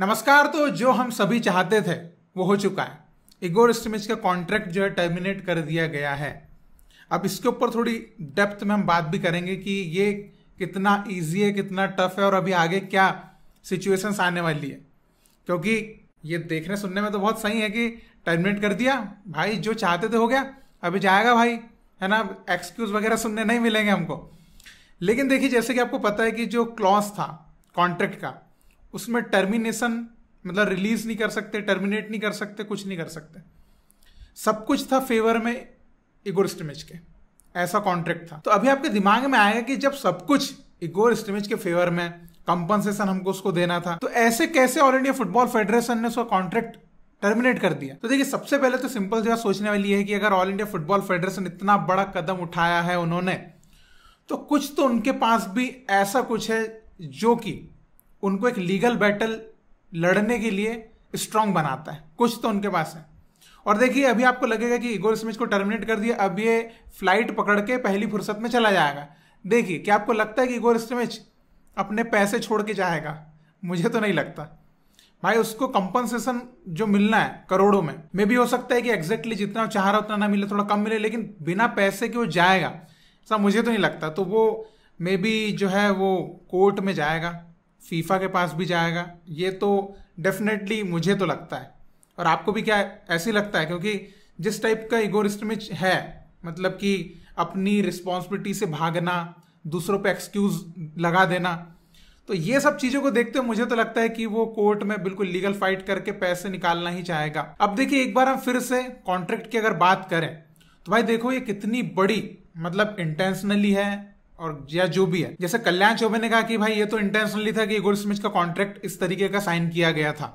नमस्कार तो जो हम सभी चाहते थे वो हो चुका है इगोर स्टमिच का कॉन्ट्रैक्ट जो है टर्मिनेट कर दिया गया है अब इसके ऊपर थोड़ी डेप्थ में हम बात भी करेंगे कि ये कितना इजी है कितना टफ है और अभी आगे क्या सिचुएशंस आने वाली है क्योंकि ये देखने सुनने में तो बहुत सही है कि टर्मिनेट कर दिया भाई जो चाहते थे हो गया अभी जाएगा भाई है ना एक्सक्यूज़ वगैरह सुनने नहीं मिलेंगे हमको लेकिन देखिए जैसे कि आपको पता है कि जो क्लॉज था कॉन्ट्रैक्ट का उसमें टर्मिनेशन मतलब रिलीज नहीं कर सकते टर्मिनेट नहीं कर सकते कुछ नहीं कर सकते सब कुछ था फेवर में इगोर स्टमेज के ऐसा कॉन्ट्रैक्ट था तो अभी आपके दिमाग में आएगा कि जब सब कुछ इगोर स्टमेज के फेवर में कंपनसेशन हमको उसको देना था तो ऐसे कैसे ऑल इंडिया फुटबॉल फेडरेशन ने उसका कॉन्ट्रैक्ट टर्मिनेट कर दिया तो देखिए सबसे पहले तो सिंपल जो है सोचने वाली है कि अगर ऑल इंडिया फुटबॉल फेडरेशन इतना बड़ा कदम उठाया है उन्होंने तो कुछ तो उनके पास भी ऐसा कुछ है जो कि उनको एक लीगल बैटल लड़ने के लिए स्ट्रांग बनाता है कुछ तो उनके पास है और देखिए अभी आपको लगेगा कि इगोर स्मिथ को टर्मिनेट कर दिया अब ये फ्लाइट पकड़ के पहली फुर्सत में चला जाएगा देखिए क्या आपको लगता है कि इगोर स्मिथ अपने पैसे छोड़ के जाएगा मुझे तो नहीं लगता भाई उसको कंपनसेशन जो मिलना है करोड़ों में मे भी हो सकता है कि एग्जैक्टली जितना चाह रहा उतना ना मिले थोड़ा कम मिले लेकिन बिना पैसे के वो जाएगा ऐसा मुझे तो नहीं लगता तो वो मे बी जो है वो कोर्ट में जाएगा फीफा के पास भी जाएगा ये तो डेफिनेटली मुझे तो लगता है और आपको भी क्या ऐसे लगता है क्योंकि जिस टाइप का इगोर है मतलब कि अपनी रिस्पॉन्सिबिलिटी से भागना दूसरों पे एक्सक्यूज लगा देना तो ये सब चीज़ों को देखते हुए मुझे तो लगता है कि वो कोर्ट में बिल्कुल लीगल फाइट करके पैसे निकालना ही चाहेगा अब देखिए एक बार हम फिर से कॉन्ट्रैक्ट की अगर बात करें तो भाई देखो ये कितनी बड़ी मतलब इंटेंशनली है और या जो भी है जैसे कल्याण चौबे ने कहा कि भाई ये तो इंटेंशनली था कि गुड स्मिथ का कॉन्ट्रैक्ट इस तरीके का साइन किया गया था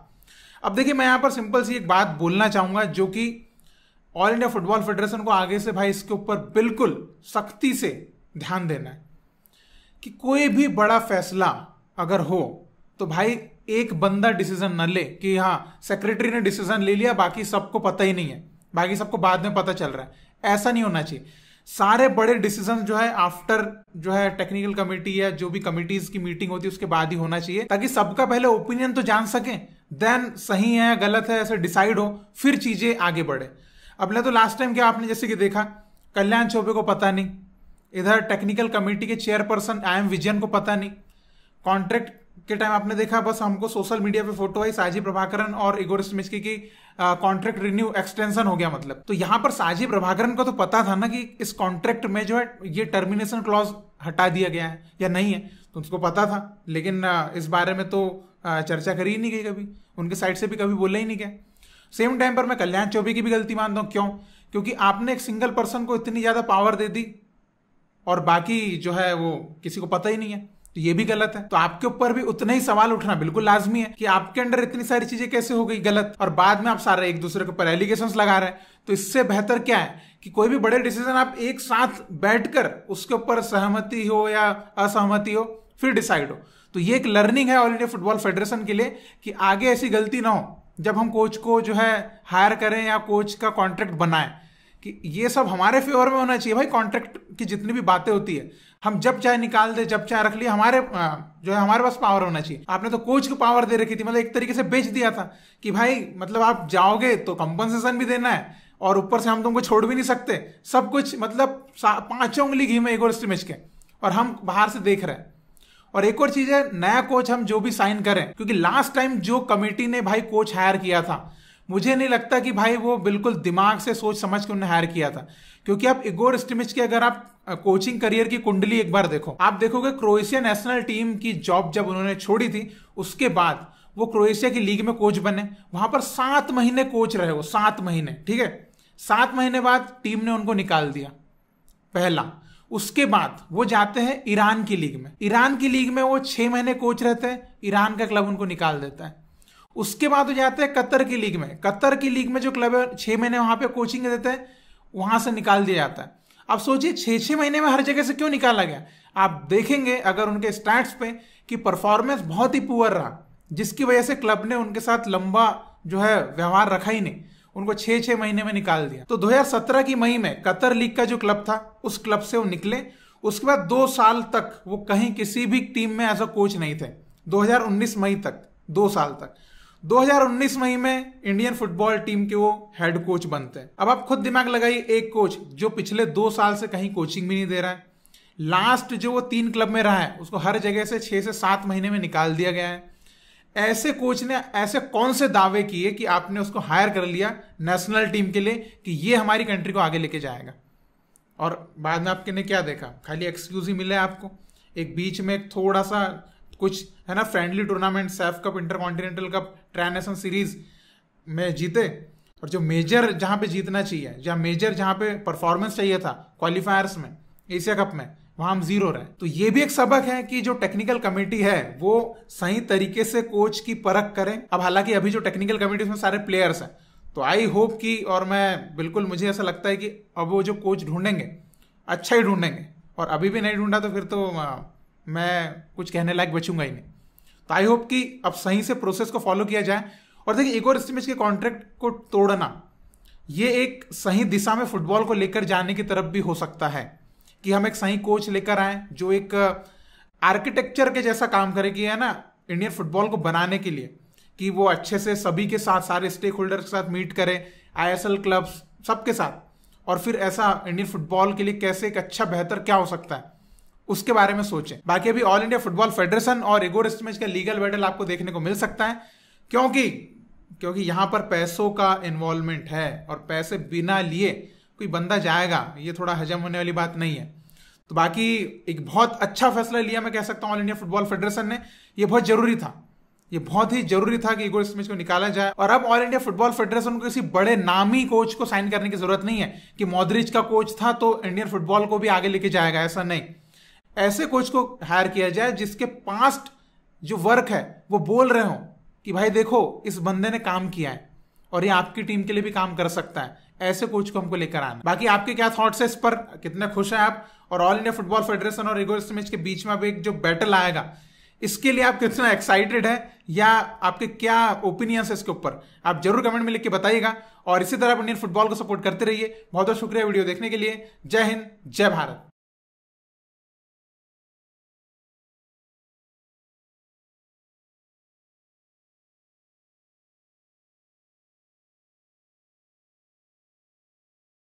अब देखिए मैं यहाँ पर सिंपल सी एक बात बोलना चाहूंगा जो कि ऑल इंडिया फुटबॉल फेडरेशन को आगे से भाई इसके ऊपर बिल्कुल सख्ती से ध्यान देना है कि कोई भी बड़ा फैसला अगर हो तो भाई एक बंदा डिसीजन न ले कि हाँ सेक्रेटरी ने डिसीजन ले लिया बाकी सबको पता ही नहीं है बाकी सबको बाद में पता चल रहा है ऐसा नहीं होना चाहिए सारे बड़े डिसीजन जो है आफ्टर जो है टेक्निकल कमेटी या जो भी कमिटीज की मीटिंग होती है उसके बाद ही होना चाहिए ताकि सबका पहले ओपिनियन तो जान सके देन सही है गलत है ऐसे डिसाइड हो फिर चीजें आगे बढ़े अब ना तो लास्ट टाइम क्या आपने जैसे कि देखा कल्याण चौबे को पता नहीं इधर टेक्निकल कमेटी के चेयरपर्सन आई एम विजयन को पता नहीं कॉन्ट्रैक्ट के टाइम आपने देखा बस हमको सोशल मीडिया पे फोटो आई साजी प्रभाकरण और इगोर स्मिचकी की कॉन्ट्रैक्ट रिन्यू एक्सटेंशन हो गया मतलब तो यहाँ पर साजी प्रभाकरण को तो पता था ना कि इस कॉन्ट्रैक्ट में जो है ये टर्मिनेशन क्लॉज हटा दिया गया है या नहीं है तो उसको पता था लेकिन इस बारे में तो चर्चा करी ही नहीं गई कभी उनके साइड से भी कभी बोला ही नहीं गया सेम टाइम पर मैं कल्याण चौबे की भी गलती मानता हूँ क्यों क्योंकि आपने एक सिंगल पर्सन को इतनी ज़्यादा पावर दे दी और बाकी जो है वो किसी को पता ही नहीं है तो ये भी गलत है तो आपके ऊपर भी उतना ही सवाल उठना बिल्कुल लाजमी है कि आपके अंडर इतनी सारी चीजें कैसे हो गई गलत और बाद में आप सारे एक दूसरे के ऊपर एलिगेशन लगा रहे हैं तो इससे बेहतर क्या है कि कोई भी बड़े डिसीजन आप एक साथ बैठकर उसके ऊपर सहमति हो या असहमति हो फिर डिसाइड हो तो ये एक लर्निंग है ऑल इंडिया फुटबॉल फेडरेशन के लिए कि आगे ऐसी गलती ना हो जब हम कोच को जो है हायर करें या कोच का कॉन्ट्रैक्ट बनाएं कि ये सब हमारे फेवर में होना चाहिए भाई कॉन्ट्रैक्ट की जितनी भी बातें होती है हम जब चाहे निकाल दे जब चाहे रख लिए हमारे जो है हमारे पास पावर होना चाहिए आपने तो कोच को पावर दे रखी थी मतलब एक तरीके से बेच दिया था कि भाई मतलब आप जाओगे तो कंपनसेशन भी देना है और ऊपर से हम तुमको छोड़ भी नहीं सकते सब कुछ मतलब पांचों उंगली घी में और स्टिमेज के और हम बाहर से देख रहे हैं और एक और चीज है नया कोच हम जो भी साइन करें क्योंकि लास्ट टाइम जो कमेटी ने भाई कोच हायर किया था मुझे नहीं लगता कि भाई वो बिल्कुल दिमाग से सोच समझ के उन्हें हायर किया था क्योंकि आप इगोर स्टिमिच के अगर आप कोचिंग करियर की कुंडली एक बार देखो आप देखोगे क्रोएशिया नेशनल टीम की जॉब जब उन्होंने छोड़ी थी उसके बाद वो क्रोएशिया की लीग में कोच बने वहां पर सात महीने कोच रहे वो सात महीने ठीक है सात महीने बाद टीम ने उनको निकाल दिया पहला उसके बाद वो जाते हैं ईरान की लीग में ईरान की लीग में वो छह महीने कोच रहते हैं ईरान का क्लब उनको निकाल देता है उसके बाद हो जाते हैं कतर की लीग में कतर की लीग में जो क्लब है छह महीने वहां पे कोचिंग देते हैं वहां से निकाल दिया जाता है अब सोचिए छह छह महीने में हर जगह से क्यों निकाला गया आप देखेंगे अगर उनके स्टैट्स पे कि परफॉर्मेंस बहुत ही पुअर रहा जिसकी वजह से क्लब ने उनके साथ लंबा जो है व्यवहार रखा ही नहीं उनको छह छह महीने में निकाल दिया तो 2017 की मई में कतर लीग का जो क्लब था उस क्लब से वो निकले उसके बाद दो साल तक वो कहीं किसी भी टीम में एज अ कोच नहीं थे 2019 मई तक दो साल तक 2019 मई में इंडियन फुटबॉल टीम के वो हेड कोच बनते हैं अब आप खुद दिमाग लगाइए एक कोच जो पिछले दो साल से कहीं कोचिंग भी नहीं दे रहा है लास्ट जो वो तीन क्लब में रहा है उसको हर जगह से छः से सात महीने में निकाल दिया गया है ऐसे कोच ने ऐसे कौन से दावे किए कि आपने उसको हायर कर लिया नेशनल टीम के लिए कि ये हमारी कंट्री को आगे लेके जाएगा और बाद में आपके ने क्या देखा खाली एक्सक्यूज ही मिले आपको एक बीच में एक थोड़ा सा कुछ है ना friendly tournament SAFF cup intercontinental cup tri series में जीते और जो मेजर जहाँ पे जीतना चाहिए जहाँ मेजर जहाँ पे परफॉर्मेंस चाहिए था क्वालिफायर्स में एशिया कप में वहाँ हम जीरो रहे तो ये भी एक सबक है कि जो टेक्निकल कमेटी है वो सही तरीके से कोच की परख करें अब हालांकि अभी जो टेक्निकल कमेटी उसमें सारे प्लेयर्स हैं तो आई होप कि और मैं बिल्कुल मुझे ऐसा लगता है कि अब वो जो कोच ढूंढेंगे अच्छा ही ढूंढेंगे और अभी भी नहीं ढूंढा तो फिर तो मैं कुछ कहने लायक बचूंगा ही नहीं तो आई होप कि अब सही से प्रोसेस को फॉलो किया जाए और देखिए एक और स्टिमिच के कॉन्ट्रैक्ट को तोड़ना ये एक सही दिशा में फुटबॉल को लेकर जाने की तरफ भी हो सकता है कि हम एक सही कोच लेकर आए जो एक आर्किटेक्चर uh, के जैसा काम करे कि है ना इंडियन फुटबॉल को बनाने के लिए कि वो अच्छे से सभी के साथ सारे स्टेक होल्डर के साथ मीट करें आईएसएल क्लब्स सबके साथ और फिर ऐसा इंडियन फुटबॉल के लिए कैसे एक अच्छा बेहतर क्या हो सकता है उसके बारे में सोचें बाकी अभी ऑल इंडिया फुटबॉल फेडरेशन और इगोर स्टमेज का लीगल बैटल आपको देखने को मिल सकता है क्योंकि क्योंकि यहां पर पैसों का इन्वॉल्वमेंट है और पैसे बिना लिए कोई बंदा जाएगा ये थोड़ा हजम होने वाली बात नहीं है तो बाकी एक बहुत अच्छा फैसला लिया मैं कह सकता हूं ऑल इंडिया फुटबॉल फेडरेशन ने ये बहुत जरूरी था ये बहुत ही जरूरी था कि इगोर स्मिथ को निकाला जाए और अब ऑल इंडिया फुटबॉल फेडरेशन को किसी बड़े नामी कोच को साइन करने की जरूरत नहीं है कि मॉदरिच का कोच था तो इंडियन फुटबॉल को भी आगे लेके जाएगा ऐसा नहीं ऐसे कोच को हायर किया जाए जिसके पास्ट जो वर्क है वो बोल रहे हो कि भाई देखो इस बंदे ने काम किया है और ये आपकी टीम के लिए भी काम कर सकता है ऐसे कोच को हमको लेकर आना बाकी आपके क्या थॉट्स है इस पर कितने खुश हैं आप और ऑल इंडिया फुटबॉल फेडरेशन और इगोर स्मिच के बीच में अब एक जो बैटल आएगा इसके लिए आप कितना एक्साइटेड है या आपके क्या ओपिनियंस है इसके ऊपर आप जरूर कमेंट में लिख के बताइएगा और इसी तरह आप इंडियन फुटबॉल को सपोर्ट करते रहिए बहुत बहुत शुक्रिया वीडियो देखने के लिए जय हिंद जय भारत